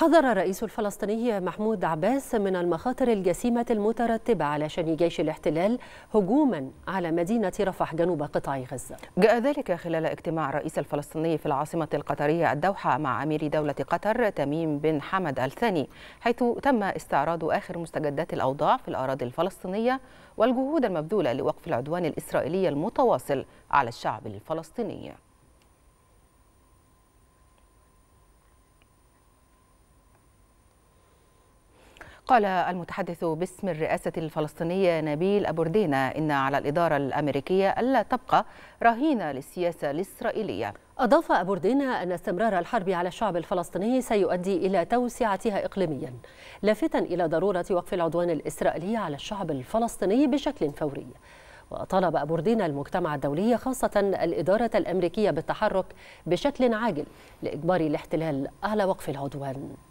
حذر الرئيس الفلسطيني محمود عباس من المخاطر الجسيمة المترتبة على شن جيش الاحتلال هجوما على مدينة رفح جنوب قطاع غزة جاء ذلك خلال اجتماع الرئيس الفلسطيني في العاصمة القطرية الدوحة مع أمير دولة قطر تميم بن حمد الثاني حيث تم استعراض آخر مستجدات الأوضاع في الأراضي الفلسطينية والجهود المبذولة لوقف العدوان الإسرائيلي المتواصل على الشعب الفلسطيني قال المتحدث باسم الرئاسة الفلسطينية نبيل أبوردينا إن على الإدارة الأمريكية ألا تبقى رهينة للسياسة الإسرائيلية أضاف أبوردينا أن استمرار الحرب على الشعب الفلسطيني سيؤدي إلى توسعتها إقليميا لافتا إلى ضرورة وقف العدوان الإسرائيلي على الشعب الفلسطيني بشكل فوري وطلب أبوردينا المجتمع الدولي خاصة الإدارة الأمريكية بالتحرك بشكل عاجل لإجبار الاحتلال على وقف العدوان